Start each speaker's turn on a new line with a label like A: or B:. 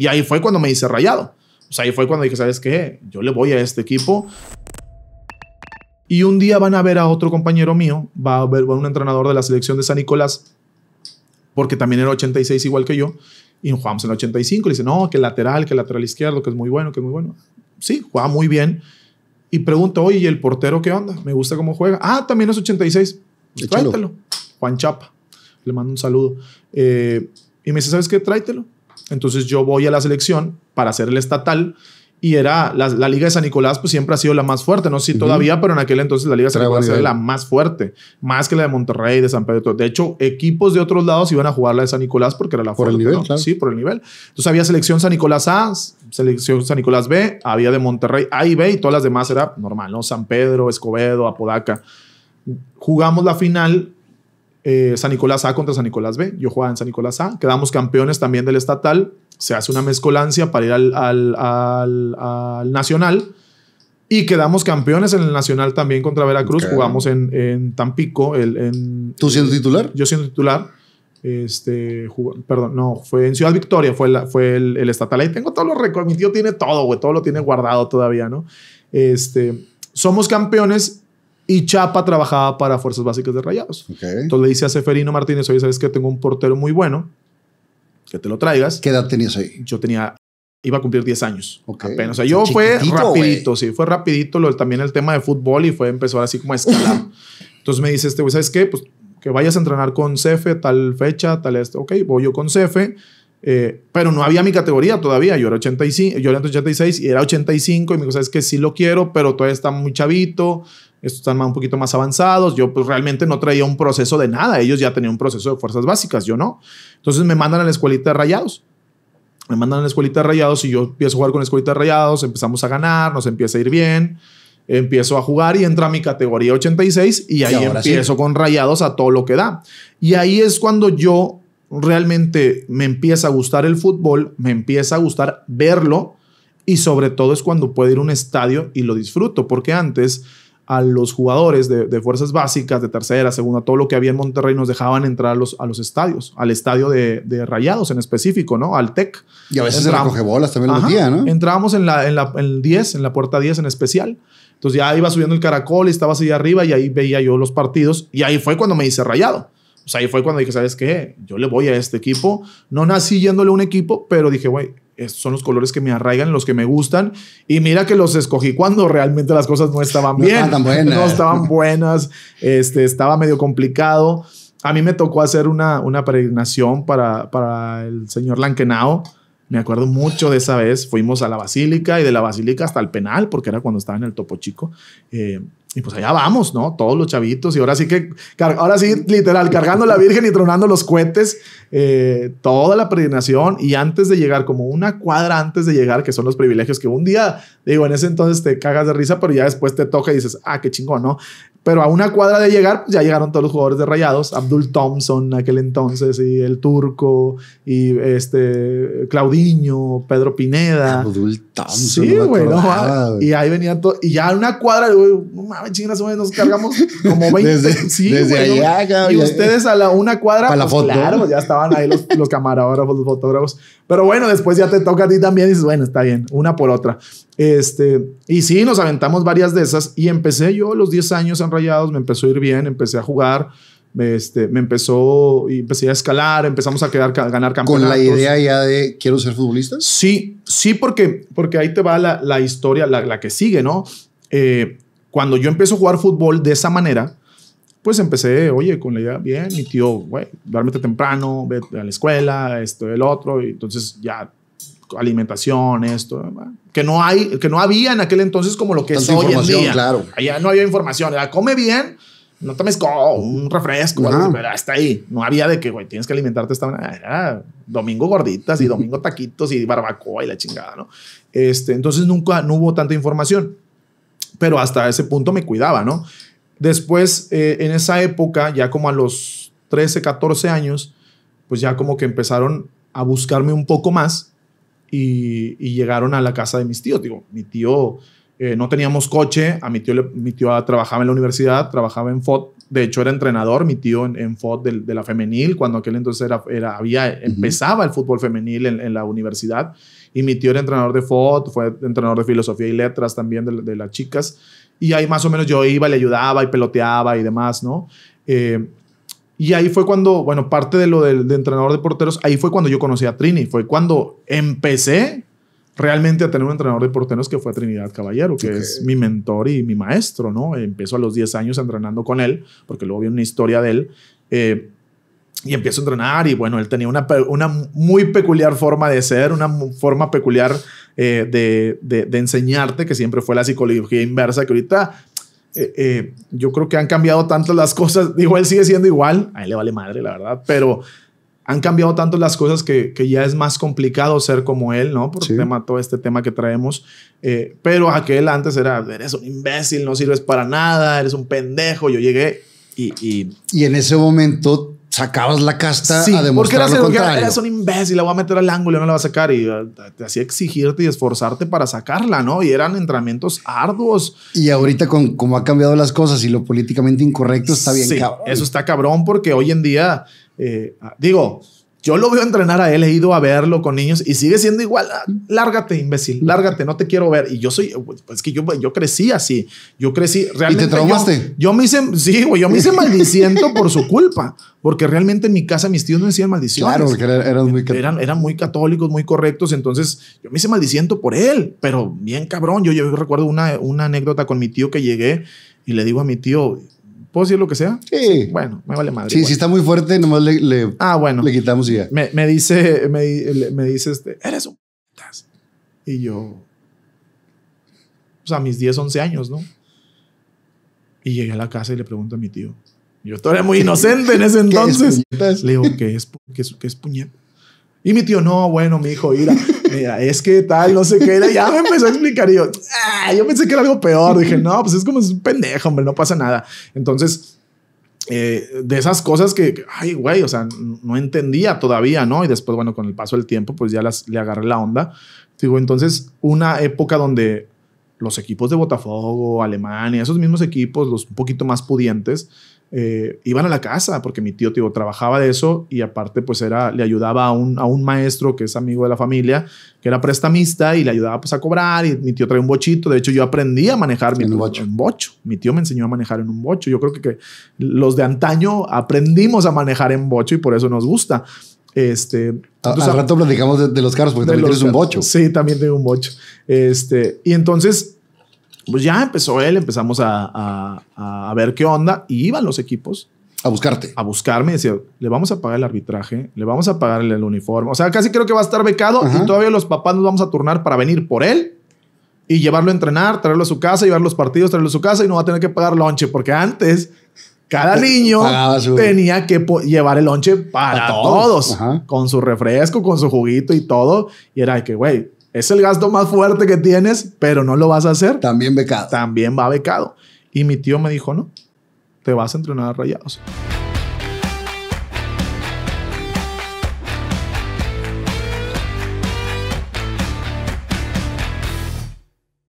A: Y ahí fue cuando me hice rayado. O sea, ahí fue cuando dije, ¿sabes qué? Yo le voy a este equipo. Y un día van a ver a otro compañero mío, va a ver a un entrenador de la selección de San Nicolás, porque también era 86 igual que yo, y jugamos en 85. Y dice, no, que lateral, que lateral izquierdo, que es muy bueno, que es muy bueno. Sí, juega muy bien. Y pregunto, oye, ¿y el portero qué onda? Me gusta cómo juega. Ah, también es 86. Pues Juan Chapa. Le mando un saludo. Eh, y me dice, ¿sabes qué? Tráetelo. Entonces yo voy a la selección para hacer el estatal y era la, Liga de San Nicolás pues siempre ha sido la más fuerte, no sé si todavía, pero en aquel entonces la Liga de San Nicolás era la más fuerte, más que la de Monterrey, de San Pedro. De hecho, equipos de otros lados iban a jugar la de San Nicolás porque era la por fuerte. Por el nivel, Sí, por el nivel. Entonces había selección San Nicolás A, selección San Nicolás B, había de Monterrey A y B y todas las demás era normal, ¿no? San Pedro, Escobedo, Apodaca. Jugamos la final eh, San Nicolás A contra San Nicolás B. Yo jugaba en San Nicolás A. Quedamos campeones también del estatal. Se hace una mezcolancia para ir al, nacional. Y quedamos campeones en el nacional también contra Veracruz. Jugamos en, Tampico. en, ¿Tú siendo titular? Yo siendo titular. Este, perdón, no, fue en Ciudad Victoria, fue, la, fue el, estatal. Ahí tengo todos los récords. tiene todo, güey, todo lo tiene guardado todavía, ¿no? Este, somos campeones y Chapa trabajaba para Fuerzas Básicas de Rayados. Entonces le dice a Seferino Martínez, oye, ¿sabes que Tengo un portero muy bueno, que te lo traigas. ¿Qué edad tenías ahí? Yo tenía, iba a cumplir 10 años. Apenas. O sea, yo fue rapidito, sí, fue rapidito también el tema de fútbol y fue empezar así como a escalar. Entonces me dice este, güey, ¿sabes qué? Pues que vayas a entrenar con Cefe tal fecha, tal esto. Ok, voy yo con Cefe. Eh, pero no había mi categoría todavía. Yo era 85, yo era 86 y era 85 y me dijo, sabes que sí lo quiero, pero todavía está muy chavito estos están un poquito más avanzados, yo pues realmente no traía un proceso de nada, ellos ya tenían un proceso de fuerzas básicas, yo no. Entonces me mandan a la escuelita de rayados. Me mandan a la escuelita de rayados y yo empiezo a jugar con la escuelita de rayados, empezamos a ganar, nos empieza a ir bien, empiezo a jugar y entra a mi categoría 86 y ahí empiezo con rayados a todo lo que da. Y ahí es cuando yo realmente me empieza a gustar el fútbol, me empieza a gustar verlo y sobre todo es cuando puedo ir a un estadio y lo disfruto, porque antes a los jugadores de, fuerzas básicas, de tercera, segunda, todo lo que había en Monterrey, nos dejaban entrar a los, a los estadios, al estadio de, Rayados en específico, ¿no? Al TEC. Y a veces se también los ¿no? Entrábamos en la, en la en 10, en la puerta 10 en especial. Entonces ya iba subiendo el caracol y estaba así arriba y ahí veía yo los partidos y ahí fue cuando me hice Rayado. O sea, ahí fue cuando dije, ¿sabes qué? Yo le voy a este equipo. No nací yéndole a un equipo, pero dije, güey, son los colores que me arraigan, los que me gustan. Y mira que los escogí cuando realmente las cosas no estaban bien. No estaban buenas. Este, estaba medio complicado. A mí me tocó hacer una, una peregrinación para, para el señor Lankenau. Me acuerdo mucho de esa vez. Fuimos a la basílica y de la basílica hasta el penal, porque era cuando estaba en el Topo Chico. Eh, y pues allá vamos, ¿no? Todos los chavitos. Y ahora sí que, ahora sí, literal, cargando la Virgen y tronando los cohetes, eh, toda la peregrinación. Y antes de llegar, como una cuadra antes de llegar, que son los privilegios que un día, digo, en ese entonces te cagas de risa, pero ya después te toca y dices, ah, qué chingón, ¿no? Pero a una cuadra de llegar, pues, ya llegaron todos los jugadores de Rayados. Abdul Thompson, aquel entonces, y el turco, y este, Claudiño, Pedro Pineda. Abdul Thompson. Sí, güey. y ahí venía todo. Y ya a una cuadra, güey, no mames, nos cargamos como 20. desde, sí, desde allá, Y ustedes a la una cuadra. pues, la foto. Claro, ya estaban ahí los, camarógrafos, los fotógrafos. Pero bueno, después ya te toca a ti también y dices, bueno, está bien, una por otra. Este, y sí, nos aventamos varias de esas. Y empecé yo los 10 años a Rayados, me empezó a ir bien, empecé a jugar. Me, este, me empezó y empecé a escalar, empezamos a, quedar, ganar campeonatos. ¿Con la idea ya de quiero ser futbolista? Sí, sí, porque, porque ahí te va la, historia, la, que sigue, ¿no? Eh, cuando yo empecé a jugar fútbol de esa manera, pues empecé, oye, con la idea, bien, mi tío, güey, duérmete temprano, ve a la escuela, esto, el otro, y entonces ya alimentación, esto, que no hay, que no había en aquel entonces como lo que es hoy en día. Claro. Allá no había información, era come bien, no te tomes un refresco, está hasta ahí. No había de que, güey, tienes que alimentarte esta Domingo gorditas y domingo taquitos y barbacoa y la chingada, ¿no? Este, entonces nunca no hubo tanta información, pero hasta ese punto me cuidaba, ¿no? Después, eh, en esa época, ya como a los 13, 14 años, pues ya como que empezaron a buscarme un poco más y, llegaron a la casa de mis tíos. Digo, mi tío, eh, no teníamos coche, a mi tío, mi tío trabajaba en la universidad, trabajaba en FOT, de hecho era entrenador, mi tío en, en FOT de, la femenil, cuando aquel entonces era, era había, empezaba el fútbol femenil en, la universidad, y mi tío era entrenador de FOT, fue entrenador de filosofía y letras también de, las chicas, y ahí más o menos yo iba, le ayudaba y peloteaba y demás, ¿no? Eh, y ahí fue cuando, bueno, parte de lo del entrenador de porteros, ahí fue cuando yo conocí a Trini, fue cuando empecé realmente a tener un entrenador de porteros que fue Trinidad Caballero, que es mi mentor y mi maestro, ¿no? empezó a los 10 años entrenando con él, porque luego vi una historia de él. Eh, y empiezo a entrenar y bueno, él tenía una, una muy peculiar forma de ser, una forma peculiar eh, de, de, enseñarte, que siempre fue la psicología inversa, que ahorita eh, eh, yo creo que han cambiado tantas las cosas. Digo, él sigue siendo igual, a él le vale madre, la verdad, pero han cambiado tantas las cosas que, que ya es más complicado ser como él, ¿no? Por tema, todo este tema que traemos. Eh, pero aquel antes era, eres un imbécil, no sirves para nada, eres un pendejo. Yo llegué y... Y, y en ese momento sacabas la casta a demostrar un imbécil, la voy a meter al ángulo, y no la va a sacar. Y eh, te hacía exigirte y esforzarte para sacarla, ¿no? Y eran entrenamientos arduos. Y ahorita con cómo ha cambiado las cosas y lo políticamente incorrecto está bien sí, Eso está cabrón porque hoy en día, eh, ah, digo... Yo lo veo entrenar a él, he ido a verlo con niños y sigue siendo igual. Ah, lárgate, imbécil, lárgate, no te quiero ver. Y yo soy, pues, pues, es que yo, yo crecí así. Yo crecí realmente. ¿Y te traumaste? Yo, me hice, sí, güey, yo me hice maldiciendo por su culpa. Porque realmente en mi casa mis tíos no decían maldiciones. Claro, porque eran, muy eran, eran, muy católicos, muy correctos. Entonces yo me hice maldiciendo por él, pero bien cabrón. Yo, yo recuerdo una, una anécdota con mi tío que llegué y le digo a mi tío, ¿Puedo decir lo que sea? Sí. Bueno, me vale madre. Sí, si está muy fuerte, nomás le, ah, bueno. le quitamos y ya. Me, dice, me, dice este, eres un... Y yo, pues a mis 10, 11 años, ¿no? Y llegué a la casa y le pregunto a mi tío. Yo todavía muy inocente en ese entonces. Es le digo, ¿qué es, puñetazo? es, y mi tío, no, bueno, mi hijo, mira, mira, es que tal, no sé qué era. Ya me empezó a explicar y yo, ah, yo pensé que era algo peor. Dije, no, pues es como es un pendejo, hombre, no pasa nada. Entonces, eh, de esas cosas que, ay, güey, o sea, no entendía todavía, ¿no? Y después, bueno, con el paso del tiempo, pues ya las, le agarré la onda. Digo, entonces, una época donde los equipos de Botafogo, Alemania, esos mismos equipos, los un poquito más pudientes, eh, iban a la casa, porque mi tío, tío, trabajaba de eso y aparte, pues era, le ayudaba a un, a un maestro que es amigo de la familia, que era prestamista y le ayudaba pues a cobrar y mi tío traía un bochito. De hecho, yo aprendí a manejar mi en un bocho. Mi tío me enseñó a manejar en un bocho. Yo creo que, los de antaño aprendimos a manejar en bocho y por eso nos gusta. Este, entonces, al rato platicamos de, los carros porque también tienes un bocho. Sí, también tengo un bocho. Este, y entonces pues ya empezó él, empezamos a, a, a ver qué onda y iban los equipos. A buscarte. A buscarme. Decía, le vamos a pagar el arbitraje, le vamos a pagar el, uniforme. O sea, casi creo que va a estar becado y todavía los papás nos vamos a turnar para venir por él y llevarlo a entrenar, traerlo a su casa, llevar los partidos, traerlo a su casa y no va a tener que pagar lonche porque antes cada niño tenía que llevar el lonche para, todos, todos con su refresco, con su juguito y todo. Y era que, güey, es el gasto más fuerte que tienes, pero no lo vas a hacer. También becado. También va becado. Y mi tío me dijo, no, te vas a entrenar a rayados.